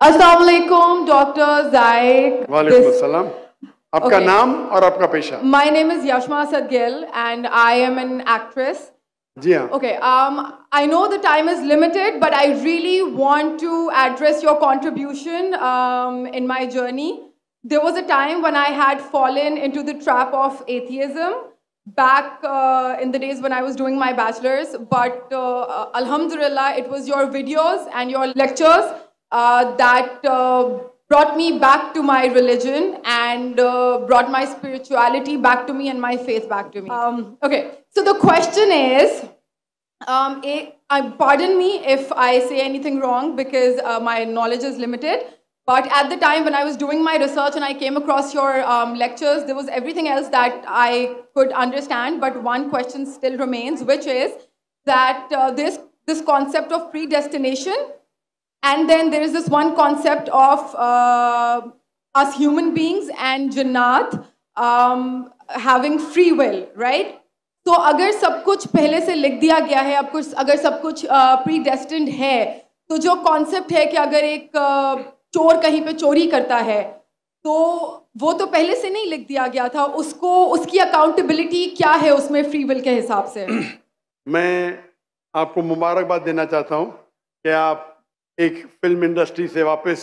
Assalamualaikum, Dr. Zaik. Waalaikumsalam. Aapka okay. naam aur aapka pesha. My name is Yashma Sadgill, and I am an actress. Yeah. Okay. Um, I know the time is limited, but I really want to address your contribution um, in my journey. There was a time when I had fallen into the trap of atheism back uh, in the days when I was doing my bachelor's. But uh, uh Alhamdulillah, it was your videos and your lectures uh, that uh, brought me back to my religion and uh, brought my spirituality back to me and my faith back to me. Um, okay, so the question is, um, uh, pardon me if I say anything wrong because uh, my knowledge is limited. But at the time when I was doing my research and I came across your um, lectures, there was everything else that I could understand. But one question still remains, which is that uh, this, this concept of predestination And then there is this one concept of uh, us human beings and Jannat um, having free will, right? तो अगर सब कुछ पहले से लिख दिया गया है अब कुछ अगर सब कुछ प्री uh, डेस्टिंड है तो जो कॉन्सेप्ट है कि अगर एक uh, चोर कहीं पे चोरी करता है तो वो तो पहले से नहीं लिख दिया गया था उसको उसकी अकाउंटेबिलिटी क्या है उसमें फ्री विल के हिसाब से मैं आपको मुबारकबाद देना चाहता हूँ कि आप एक फिल्म इंडस्ट्री से वापस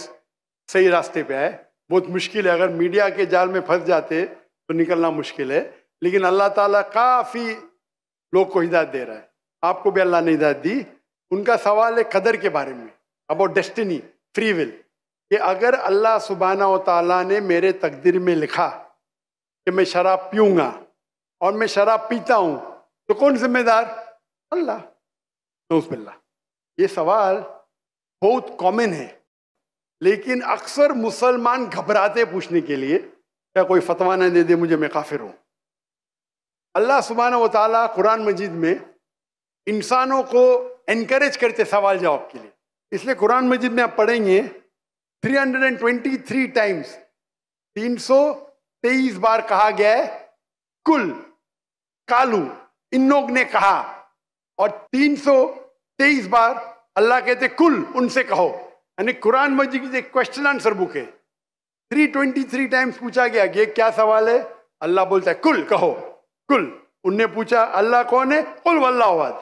सही रास्ते पे आए बहुत मुश्किल है अगर मीडिया के जाल में फंस जाते तो निकलना मुश्किल है लेकिन अल्लाह ताला काफ़ी लोग को हिदायत दे रहा है आपको भी अल्लाह ने हिदायत दी उनका सवाल है कदर के बारे में अबाउट डेस्टिनी फ्री विल कि अगर अल्लाह सुबहाना तला ने मेरे तकदीर में लिखा कि मैं शराब पीऊँगा और मैं शराब पीता हूँ तो कौन जिम्मेदार अल्लाह नौसबिल्ला ये सवाल बहुत कॉमन है लेकिन अक्सर मुसलमान घबराते पूछने के लिए क्या कोई फतवा ना दे दे मुझे मैं काफिर हूं अल्लाह सुबहान व ताली कुरान मजीद में इंसानों को इनक्रेज करते सवाल जवाब के लिए इसलिए कुरान मजीद में आप पढ़ेंगे 323 टाइम्स 323 बार कहा गया है कुल कालू इन लोग ने कहा और 323 बार अल्लाह कहते कुल उनसे कहो यानी कुरान मजीद एक क्वेश्चन आंसर बुक है थ्री ट्वेंटी थ्री टाइम्स पूछा गया कि क्या सवाल है अल्लाह बोलता है कुल कहो कुल उनने पूछा अल्लाह कौन है कुल वल्लावाद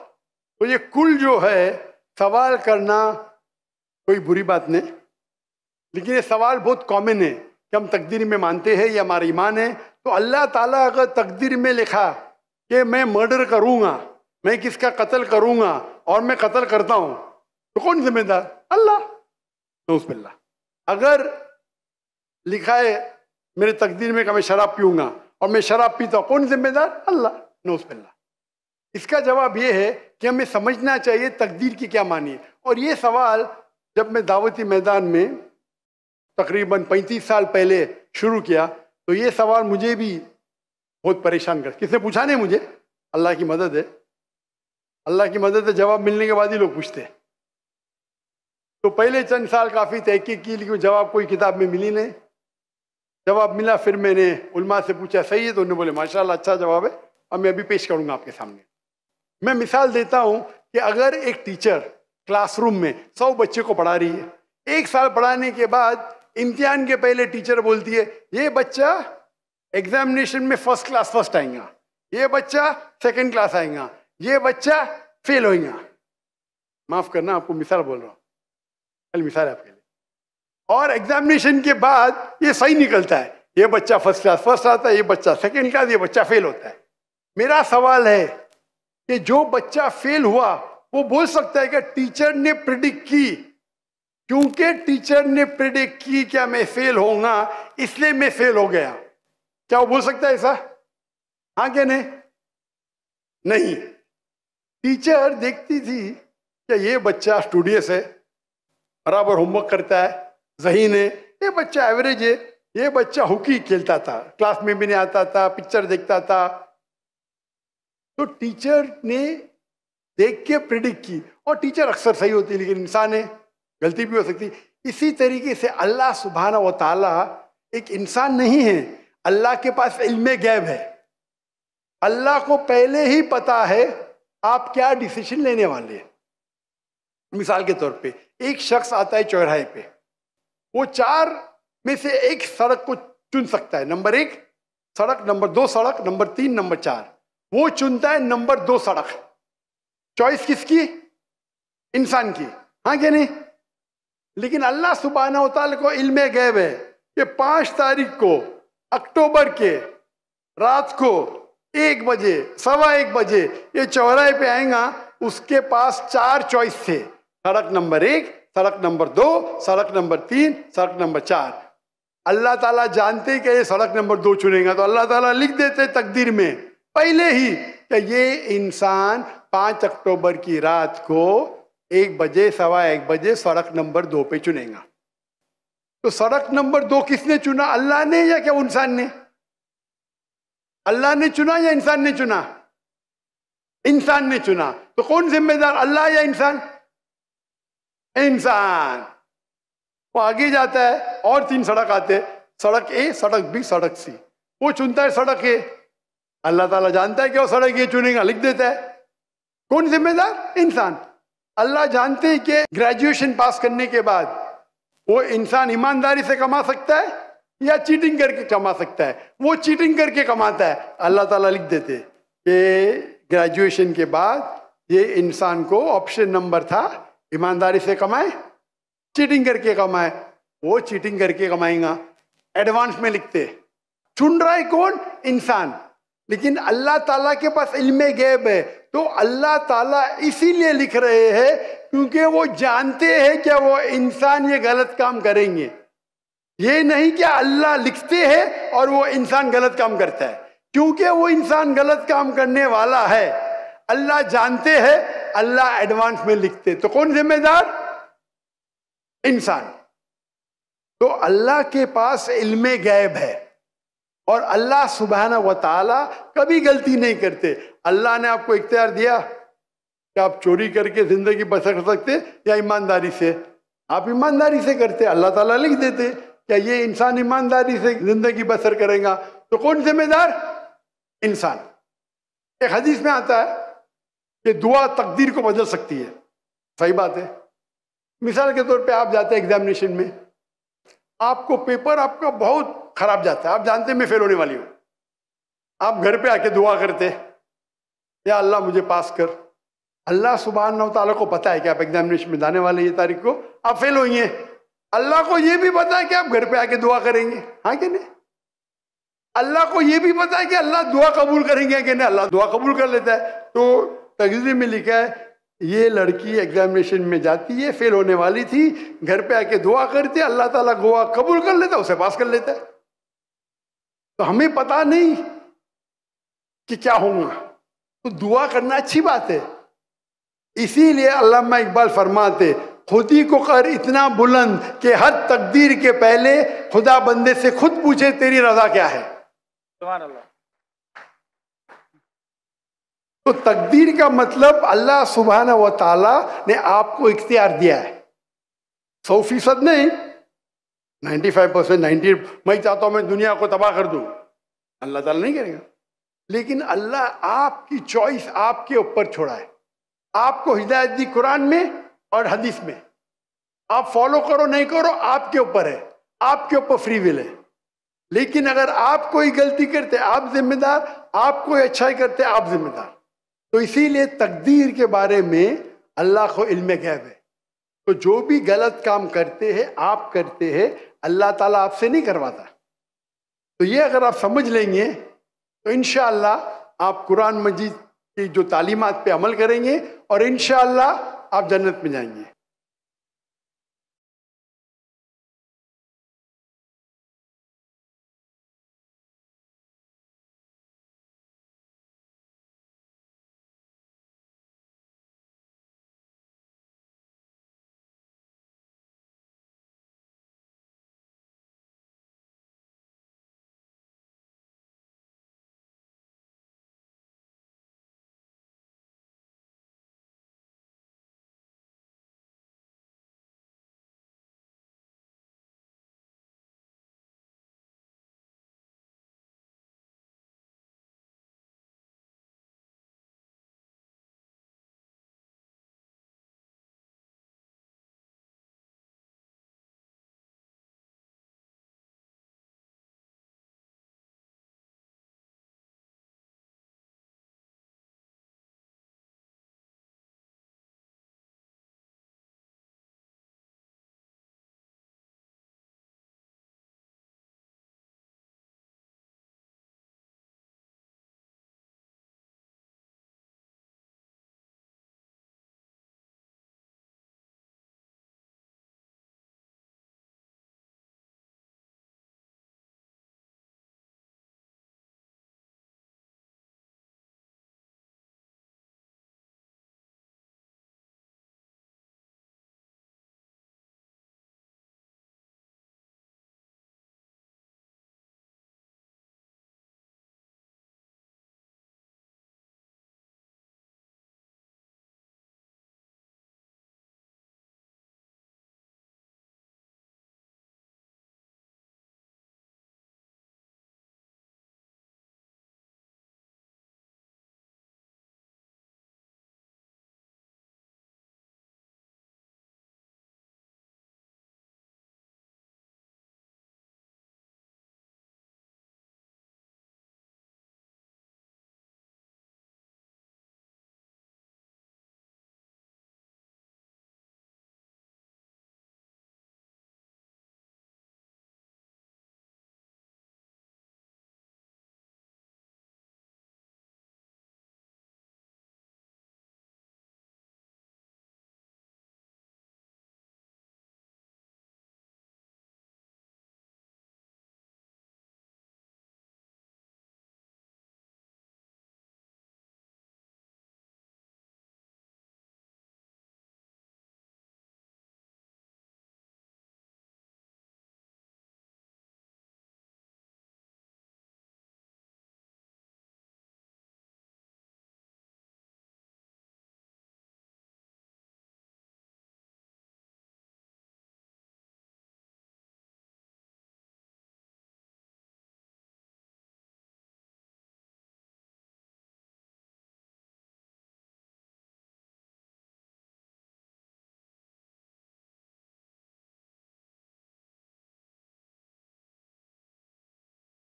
तो ये कुल जो है सवाल करना कोई बुरी बात नहीं लेकिन ये सवाल बहुत कॉमन है कि हम तकदीर में मानते हैं या हमारा ईमान है तो अल्लाह ताला अगर तकदीर में लिखा कि मैं मर्डर करूँगा मैं किसका कत्ल करूँगा और मैं कत्ल करता हूँ तो कौन जिम्मेदार अल्लाह नौसबिल्ला तो अगर लिखा है मेरे तकदीर में कि मैं शराब पीऊंगा और मैं शराब पीता हूँ कौन जिम्मेदार अल्लाह नौसबिल्ला तो इसका जवाब यह है कि हमें समझना चाहिए तकदीर की क्या मानी और ये सवाल जब मैं दावती मैदान में तकरीबन 35 साल पहले शुरू किया तो ये सवाल मुझे भी बहुत परेशान कर किसने पूछा नहीं मुझे अल्लाह की मदद है अल्लाह की मदद से जवाब मिलने के बाद ही लोग पूछते हैं तो पहले चंद साल काफ़ी तहकीक की लेकिन जवाब कोई किताब में मिली नहीं जवाब मिला फिर मैंने उलमा से पूछा सही है तो उन्होंने बोले माशाल्लाह अच्छा जवाब है अब मैं अभी पेश करूँगा आपके सामने मैं मिसाल देता हूँ कि अगर एक टीचर क्लासरूम में सौ बच्चे को पढ़ा रही है एक साल पढ़ाने के बाद इम्तिहान के पहले टीचर बोलती है ये बच्चा एग्जामिनेशन में फर्स्ट क्लास फर्स्ट आएगा ये बच्चा सेकेंड क्लास आएगा ये बच्चा फेल होएगा माफ़ करना आपको मिसाल बोल रहा हूँ कल मिसाल आपके लिए और एग्जामिनेशन के बाद ये सही निकलता है ये बच्चा फर्स्ट क्लास फर्स्ट आता है ये बच्चा सेकेंड क्लास ये बच्चा फेल होता है मेरा सवाल है कि जो बच्चा फेल हुआ वो बोल सकता है कि टीचर ने प्रिडिक्ट की क्योंकि टीचर ने प्रिडिक्ट की क्या मैं फेल होगा इसलिए मैं फेल हो गया क्या वो बोल सकता है ऐसा हाँ क्या नहीं नहीं टीचर देखती थी कि ये बच्चा स्टूडियस है बराबर होमवर्क करता है जहीन है ये बच्चा एवरेज है ये बच्चा हॉकी खेलता था क्लास में भी नहीं आता था पिक्चर देखता था तो टीचर ने देख के प्रिडिक्ट की और टीचर अक्सर सही होती लेकिन इंसान है गलती भी हो सकती इसी तरीके से अल्लाह सुबहाना व ताला एक इंसान नहीं है अल्लाह के पास इल्म गैब है अल्लाह को पहले ही पता है आप क्या डिसीजन लेने वाले हैं मिसाल के तौर पे एक शख्स आता है चौराहे पे वो चार में से एक सड़क को चुन सकता है नंबर एक सड़क नंबर दो सड़क नंबर तीन नंबर चार वो चुनता है नंबर दो सड़क चॉइस किसकी इंसान की हाँ क्या नहीं लेकिन अल्लाह सुबहाना उताल को इल्म गैब है कि पांच तारीख को अक्टूबर के रात को एक बजे सवा एक बजे ये चौराहे पे आएगा उसके पास चार चॉइस थे सड़क नंबर एक सड़क नंबर दो सड़क नंबर तीन सड़क नंबर चार अल्लाह ताला जानते कि ये सड़क नंबर दो चुनेगा तो अल्लाह ताला लिख देते तकदीर में पहले ही कि ये इंसान पाँच अक्टूबर की रात को एक बजे सवा एक बजे सड़क नंबर दो पे चुनेगा तो सड़क नंबर दो किसने चुना अल्लाह ने या क्या इंसान ने अल्लाह ने चुना या इंसान ने चुना इंसान ने चुना तो कौन जिम्मेदार अल्लाह या इंसान इंसान वो आगे जाता है और तीन सड़क आते हैं सड़क ए सड़क बी सड़क सी वो चुनता है सड़क ए अल्लाह ताला जानता है कि वो सड़क ये चुनेगा लिख देता है कौन जिम्मेदार इंसान अल्लाह जानते हैं कि ग्रेजुएशन पास करने के बाद वो इंसान ईमानदारी से कमा सकता है या चीटिंग करके कमा सकता है वो चीटिंग करके कमाता है अल्लाह ताला लिख देते कि ग्रेजुएशन के बाद ये इंसान को ऑप्शन नंबर था ईमानदारी से कमाए चीटिंग करके कमाए वो चीटिंग करके कमाएगा एडवांस में लिखते चुन रहा है कौन इंसान लेकिन अल्लाह ताला के पास इल्म गैब है तो अल्लाह ताला इसीलिए लिख रहे हैं क्योंकि वो जानते हैं कि वो इंसान ये गलत काम करेंगे ये नहीं कि अल्लाह लिखते हैं और वो इंसान गलत काम करता है क्योंकि वो इंसान गलत काम करने वाला है अल्लाह जानते हैं अल्लाह एडवांस में लिखते तो कौन जिम्मेदार इंसान तो अल्लाह के पास इल्म गैब है और अल्लाह सुबहाना व ताला कभी गलती नहीं करते अल्लाह ने आपको इख्तियार दिया कि आप चोरी करके ज़िंदगी बसर सकते या ईमानदारी से आप ईमानदारी से करते अल्लाह ताला लिख देते क्या ये इंसान ईमानदारी से ज़िंदगी बसर करेगा तो कौन जिम्मेदार इंसान एक हदीस में आता है ये दुआ तकदीर को बदल सकती है सही बात है मिसाल के तौर पे आप जाते हैं एग्जामिनेशन में आपको पेपर आपका बहुत खराब जाता है आप जानते हैं मैं फेल होने वाली हूँ आप घर पे आके दुआ करते या अल्लाह मुझे पास कर अल्लाह सुबहान तला को पता है कि आप एग्जामिनेशन में जाने वाले ये तारीख को आप फेल होंगे अल्लाह को ये भी पता है कि आप घर पे आके दुआ करेंगे हाँ कि नहीं अल्लाह को ये भी पता है कि अल्लाह दुआ कबूल करेंगे कि नहीं अल्लाह दुआ कबूल कर लेता है तो तकदीर में लिखा है ये लड़की एग्जामिनेशन में जाती है फेल होने वाली थी घर पे आके दुआ करते अल्लाह ताला गुआ कबूल कर लेता उसे पास कर लेता तो हमें पता नहीं कि क्या होगा तो दुआ करना अच्छी बात है इसीलिए अल्लामा इकबाल फरमाते खुदी को कर इतना बुलंद कि हर तकदीर के पहले खुदा बंदे से खुद पूछे तेरी रजा क्या है तो तकदीर का मतलब अल्लाह सुबहाना व ताला ने आपको इख्तियार दिया है सौ फीसद नहीं नाइन्टी फाइव परसेंट नाइन्टी मैं चाहता हूँ मैं दुनिया को तबाह कर दूँ अल्लाह ताला नहीं करेगा लेकिन अल्लाह आपकी चॉइस आपके ऊपर छोड़ा है आपको हिदायत दी कुरान में और हदीस में आप फॉलो करो नहीं करो आपके ऊपर है आपके ऊपर फ्री विल है लेकिन अगर आप कोई गलती करते आप जिम्मेदार आप कोई अच्छाई करते आप जिम्मेदार तो इसीलिए तकदीर के बारे में अल्लाह को इल्म गैब है तो जो भी गलत काम करते हैं आप करते हैं अल्लाह ताला आपसे नहीं करवाता तो ये अगर आप समझ लेंगे तो इन आप कुरान मजीद की जो तालीमत पे अमल करेंगे और इन आप जन्नत में जाएंगे